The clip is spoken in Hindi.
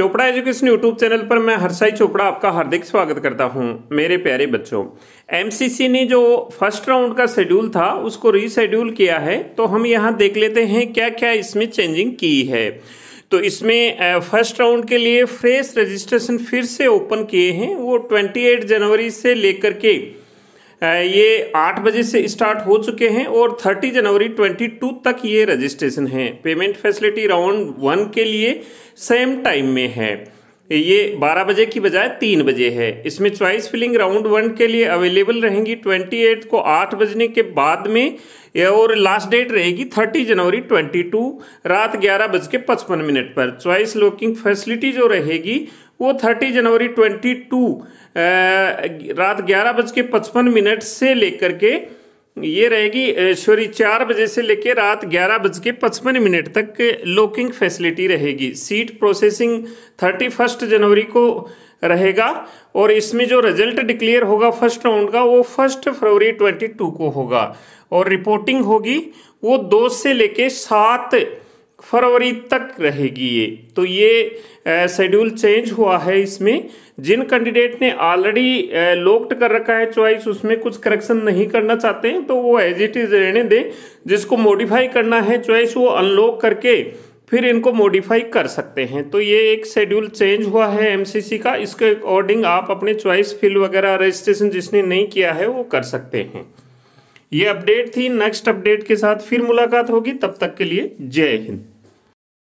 चोपड़ा एजुकेशन यूट्यूब चैनल पर मैं हर्षाई चोपड़ा आपका हार्दिक स्वागत करता हूं मेरे प्यारे बच्चों एमसीसी ने जो फर्स्ट राउंड का शेड्यूल था उसको रीशेड्यूल किया है तो हम यहां देख लेते हैं क्या क्या इसमें चेंजिंग की है तो इसमें फर्स्ट राउंड के लिए फ्रेश रजिस्ट्रेशन फिर से ओपन किए हैं वो ट्वेंटी जनवरी से लेकर के ये आठ बजे से स्टार्ट हो चुके हैं और 30 जनवरी 22 तक ये रजिस्ट्रेशन है पेमेंट फैसिलिटी राउंड वन के लिए सेम टाइम में है ये 12 बजे की बजाय 3 बजे है इसमें चॉइस फिलिंग राउंड वन के लिए अवेलेबल रहेंगी 28 को 8 बजने के बाद में और लास्ट डेट रहेगी 30 जनवरी 22 रात ग्यारह बज के पचपन मिनट पर चॉइस लॉकिंग फैसिलिटी जो रहेगी वो 30 जनवरी 22 रात ग्यारह बज के पचपन मिनट से लेकर के ये रहेगी सॉरी चार बजे से लेकर रात ग्यारह बज के पचपन मिनट तक लॉकिंग फैसिलिटी रहेगी सीट प्रोसेसिंग थर्टी फर्स्ट जनवरी को रहेगा और इसमें जो रिजल्ट डिक्लेयर होगा फर्स्ट राउंड का वो फर्स्ट फरवरी ट्वेंटी टू को होगा और रिपोर्टिंग होगी वो दो से लेके सात फरवरी तक रहेगी ये तो ये शेड्यूल चेंज हुआ है इसमें जिन कैंडिडेट ने ऑलरेडी लोक्ड कर रखा है चॉइस उसमें कुछ करेक्शन नहीं करना चाहते हैं तो वो एज इट इज रहने दें जिसको मॉडिफाई करना है चॉइस वो अनलॉक करके फिर इनको मॉडिफाई कर सकते हैं तो ये एक शेड्यूल चेंज हुआ है एमसीसी का इसके अकॉर्डिंग आप अपने चॉइस फिल वगैरह रजिस्ट्रेशन जिसने नहीं किया है वो कर सकते हैं ये अपडेट थी नेक्स्ट अपडेट के साथ फिर मुलाकात होगी तब तक के लिए जय हिंद